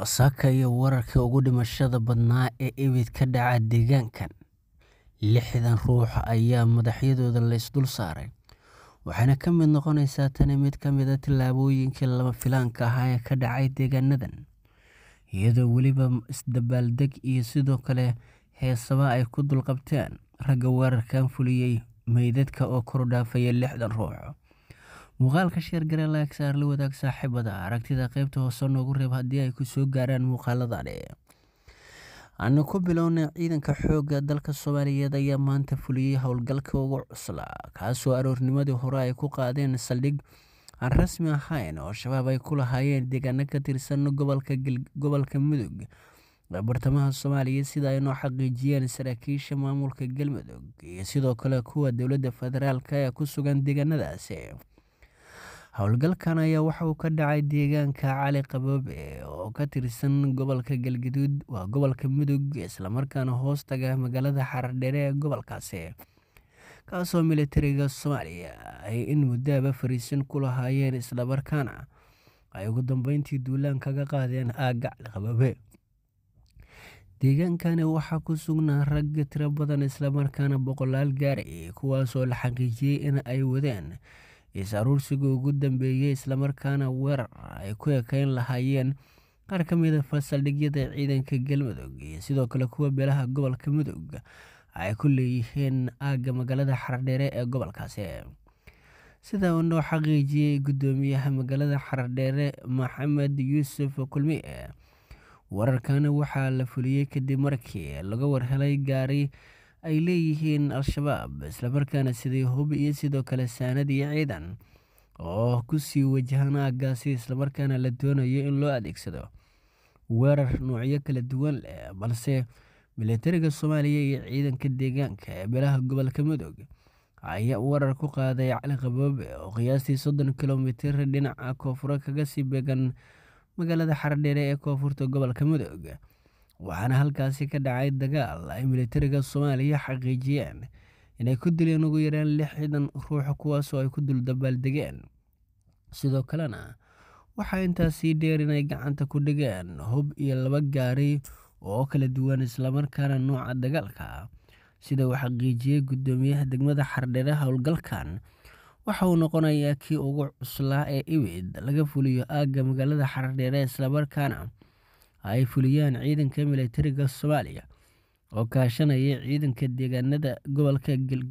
Wasaka iyo wararkii ugu dhimashada badnaa ee ibid ka dhaca deegaankan, lixdan ruux ayaa madaxyadooda la dul saaray, waxayna ka mid noqonaysa tani mid ka mid ah tillaabooyinkii lama filaanka ahaa ee ka dhacay deegaanadan, iyadoo weliba isdabaaldeg iyo sidoo kale heesaba ay ku dulqabteen ragga weerarkan fuliyey meydadka oo kor dhaafaya lixdan ruux muuqaalka sheergare laagsaar la wadaag saaxiibada aragtida qaybta hoose noogu reeb haddii ay kusoo gaaraan muuqaaladani aanu ku bilownay ciidanka xoogga dalka soomaaliyeed ayaa maanta fuliyey howlgalka ugu cusla kaasoo aroornimadii hore ay ku qaadeen saldhig aan rasmi ahayn oo shabaab ay ku lahaayeen deegaano ka tirsan gobolka mudug ee bartamaha soomaaliya sida ay noo xaqiijiyeen saraakiisha maamulka galmudug iyo sidoo kale kuwa dowladda federaalka ee ku sugan deegaanadaasi Howlgalkan ayaa waxa uu ka dhacay deegaanka Cali Qaboob oo ka tirsan gobolka Galgaduud waa gobolka mudug islamarkaana hoostaga hoos taga magaalada Haradhere ee gobolkaasi, kaasoo militariga Soomaaliya ay in muddaaba fariisin ku lahaayeen islamarkaana ay ugu dambeyntii duulaan kaga qaadeen aagga Cali Qaboobe. Deegaankani waxaa ku sugnaa rag tiro badan islamarkaana boqolaal gaarayay ah, kuwaasoo la xaqiijiyey in ay wadeen is aruursigii ugu dambeeyey islamarkaana weerar ay ku ekeyn lahaayeen qaar ka mida ah fasaldhigyada ciidanka galmudug iyo sidoo kale kuwa beelaha gobolka mudug ay ku leeyihiin aagga magaalada xardheere ee gobolkaasi sida uu noo xaqiijiyey guddoomiyaha magaalada xardheere maxamed yuusuf kulmiye wararkana waxaa la fuliyey kadib markii laga warhelay gaari ay leeyihiin al-shabaab islamarkaana siday hub iyo sidoo kale saanad iyo ciidan oo ku sii wajahan aaggaasi islamarkaana la doonayo in loo adeegsado weerar noocyo kala duwan leh balse milatariga soomaaliya iyo ciidanka deegaanka ee belaha gobolka mudug ayaa weerar ku qaaday cali oo qiyaastii soddon kilomitir dhinaca koonfura kaga sii beegan magaalada xardheere ee koonfurta gobolka mudug waxaana halkaasi ka dhacay dagaal ay militariga soomaaliya xaqiijiyeen inay ku dileen ugu yaraan lix ciidan ruux kuwaasoo ay ku dul dabaaldegeen sidoo kalena waxaa intaasii dheer inay gacanta ku dhigeen hub iyo laba gaari oo kala duwan islamarkaana nooca dagaalka sida uu xaqiijiyey guddoomiyaha degmada xardhere howlgalkan waxa uu noqonayaa kii ugu cuslaa ee iwid laga fuliyo aagga magaalada xardhere islamarkaana ay fuliyaan ciidanka milatariga soomaaliya oo kaashanaya ciidanka deegaanada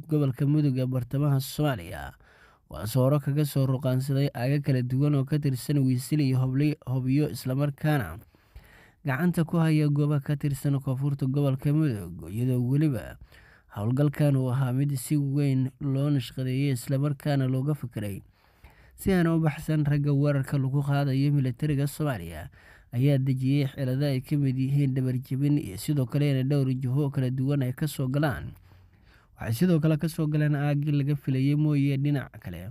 gobolka mudug ee bartamaha soomaaliya waase hore kaga soo ruqaansaday aaga kala duwan oo ka tirsan wiisil iyo hobyo islamarkaana gacanta ku haya gooba ka tirsan koonfurta gobolka mudug iyadoo weliba howlgalkan uu ahaa mid si weyn loo nashqadeeyay islamarkaana looga fikiray si aana u baxsan ragga weerarka lagu qaadayo milatariga soomaaliya ayaa dejiyey xelada ay ka mid yihiin dhabar jebin iyo sidoo kalena dhowr jiho kala duwan ay kasoo galaan waxay sidoo kale kasoo galeen aaggii laga filayay mooye dhinac kale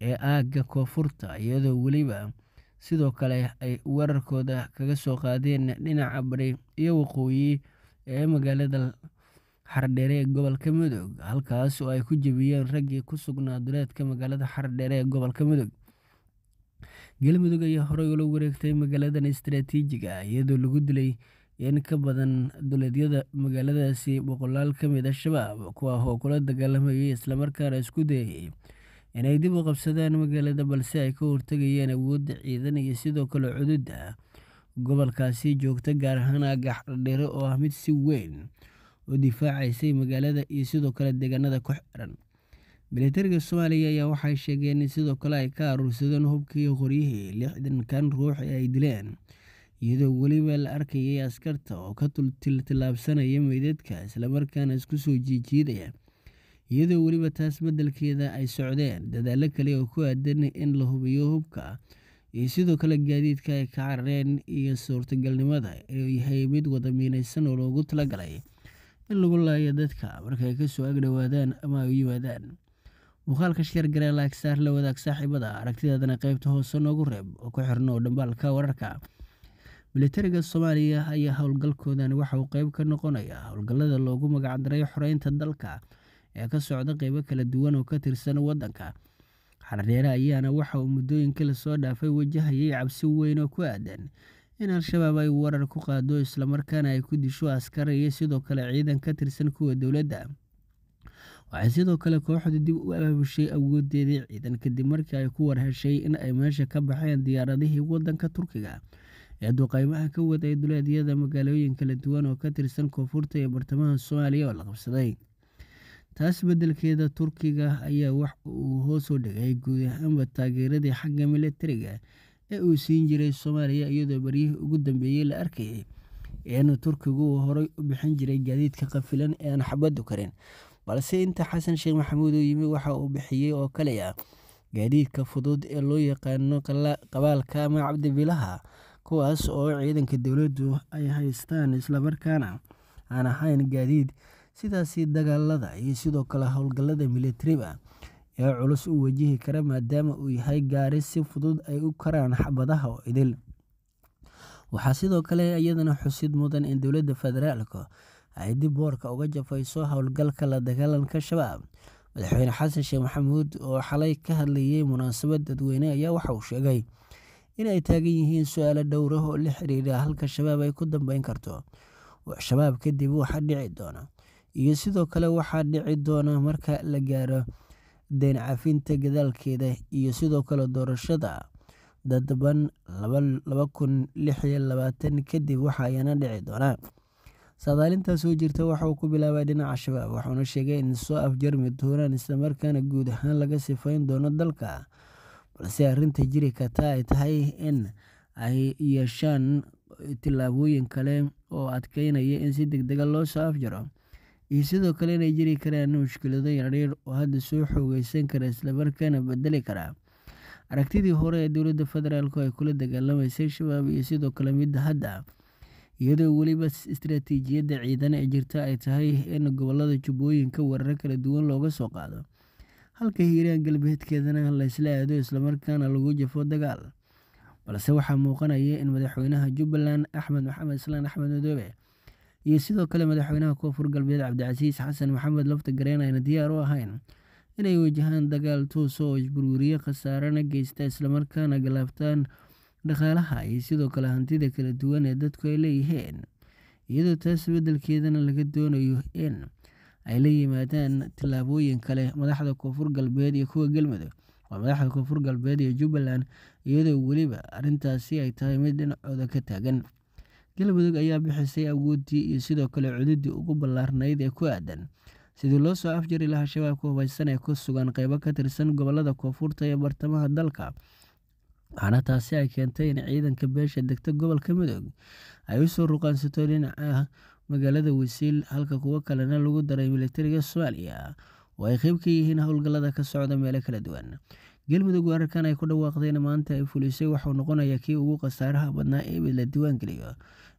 ee aagga koonfurta iyadoo weliba sidoo kale ay weerarkooda kaga soo qaadeen dhinaca bari iyo waqooyi ee magaalada xardheere ee gobolka midog halkaas oo ay ku jebiyeen raggii ku sugnaa duleedka magaalada xardheere ee gobolka midog galmudug ayaa horey ula wareegtay magaaladan istaraatiijiga iyadoo lagu dilay in ka badan duleedyada magaaladaasi boqolaal ka mid a ah shabaab kuwaah oo kula dagaalamayay islamarkaana isku dayayay inay dib u qabsadaan magaalada balse ay ka hortegayeen awoodda ciidan iyo sidoo kale cududa ah. gobolkaasi joogta gaar ahaan agax dhadheere oo ah mid si weyn u difaacaysay magaalada iyo sidoo kale deegaanada ku xiran militariga soomaaliya ayaa waxay sheegeen in sidoo kale ay ka aruursadeen hubkii qoryihii lixdan kan ruux ee ay dileen iyadoo weliba la arkayay askarta oo ka tultiltilaabsanaya meydadka islamarkaana isku soo jiijiidaya iyadoo weliba taas beddelkeeda ay socdeen dadaalo kale oo ku aadan in la hubiyo hubka iyo sidoo kale gaadiidka ay ka carareen iyo suurtagalnimada inuu yahay mid wada oo loogu talagalay in lagu laayo dadka markaay kasoo agdhowaadaan ama ay u yimaadaan muuqaalka sheer garee laagsaar la wadaag saaxiibada aragtidaadana qeybta hoose noogu reeb oo ku xirno dhambaalka wararka militariga soomaaliya ayaa howlgalkoodan waxa uu qeyb ka noqonaya howlgallada loogu magacdaray xoreynta dalka ee ka socda qeybo kala duwan oo ka tirsan waddanka xardheere ayaana waxa uu muddooyinka lasoo dhaafay wajahayay cabsi weyn oo ku aadan in al-shabaab ay warar ku qaado islamarkaana ay ku disho askar iyo sidoo kale ciidan ka tirsan kuwa dowladda waxay sidoo kale kooxdu dib u abaabushay awoodeedii ciidan kadib markii ay ku warheshay in ay meesha ka baxeen diyaaradihii wadanka turkiga ee duqeymaha ka waday duleedyada magaalooyin kala duwan oo ka tirsan koonfurta iyo bartamaha soomaaliya oo la qabsaday taas beddelkeeda turkiga ayaa wax uu hoosoo dhigay guud ahaanba taageeradii xagga milatariga ee uu siin jiray soomaaliya iyadoo baryihii ugu dambeeyey la arkayay in turkigu uu horay u bixin jiray gaadiidka kafilan ee aan xabadu karin balse inta xasan sheekh maxamuud uu yimi waxa uu bixiyey oo kale gaadiidka fudud ee loo yaqaano qabaalka ama cabdibilaha kuwaas oo ciidanka dowladdu ay haystaan islamarkaana aan ahayn gaadiid sidaasi dagaalada iyo sidoo kale howlgallada militariba ee ah culus u wajihi kara maadaama uu yahay gaari si fudud ay u karaan xabadaha oo idil waxaa sidoo kale iyadana xusid mudan in dowladda federaalka ay dib boorka uga jafayso howlgalka la dagaalanka shabaab madaxweyne xasan sheekh maxamuud oo xalay ka hadlayey munaasabad dadweyne ayaa waxa uu sheegay inay taagan yihiin su-aalo dhowr ah oo la xiriira halka shabaab ay ku dambeyn karto shabaab kadib waxa dhici doona iyo sidoo kale waxaa dhici doona marka la gaaro deen gadaalkeeda iyo sidoo kale doorashada dadban laba kun lix iyo labaatan kadib waxa ayana dhici doonaa saadaalintaa soo jirta waxa uu ku bilaabay dhinaca shabaab wuxuuna sheegay in soo afjarmi doonaan islamarkaana guud ahaan laga sifayn doono dalka balse arinta jiri karta ay tahay in ay yeeshaan tilaabooyin kale oo adkeynaya in si degdega ah loo soo afjaro iyo sidoo kale inay jiri karaan mushkilado yaryar oo hadda soo xoogeysan kara islamarkaana bedeli karaa aragtidii hore ee dowladda federaalku ay kula dagaalameysay shabaab iyo sidoo kale mida hadda iyadoo weliba istaraatiijiyadda ciidana ee jirta ay tahay in gobollada jubbooyinka weerar kala duwan looga soo qaado halka hiiraan galbeedkeedana laysla aado islamarkaana lagu jafo dagaal balse waxaa muuqanaya in madaxweynaha jubbaland axmed maxamed islaan axmed madoobe iyo sidoo kale madaxweynaha koonfur galbeed cabdicasiis xasan maxamed lafta gareen ayna diyaar u ahayn inay wajahaan dagaal toosa oo isburweriye khasaarana geysta islamarkaana galaabtaan dhaqaalaha iyo sidoo kale hantida kala duwan ee dadku ay leeyihiin iyadoo taas beddelkeedana laga doonayo in ay la yimaadaan tallaabooyin kale madaxda koonfur galbeed iyo kuwa galmudug waa madaxda koonfur galbeed iyo jubbaland iyadoo weliba arrintaasi ay tahay mid dhinacooda ka taagan galmudug ayaa bixisay awooddii iyo sidoo kale cududii ugu ballaarnayd ee ku aadan sidii loo soo afjari lahaa shabaabka hubaysan ee ku sugan qeybo ka tirsan gobolada koonfurta ee bartamaha dalka Waxaana taasi ay keentay in ciidanka beesha degta gobolka Midowga ah ay usoo soo ruqansato dhinaca ah, magaalada Wasiil halka kuwo kalena lagu daray militariga Soomaaliya oo ay qeyb ka yihiin howlgallada ka socda meelo kala duwan. Galmudug weerarkan ay ku dhawaaqdeen maanta ay fulisay wuxuu noqonaya kii ugu khasaaraha badnaa ee la diiwaan geliyo,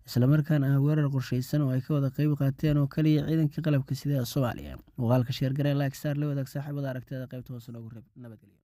isla markaana ah weerar qorshaysan oo ay ka wada qeyb qaateen oo kaliya ciidankii qalabka sida Soomaaliya. Muuqaalka sheer gareylka Axar Lewad saaxiibada aragtida qaybta hoose loogu nabadgeliyo.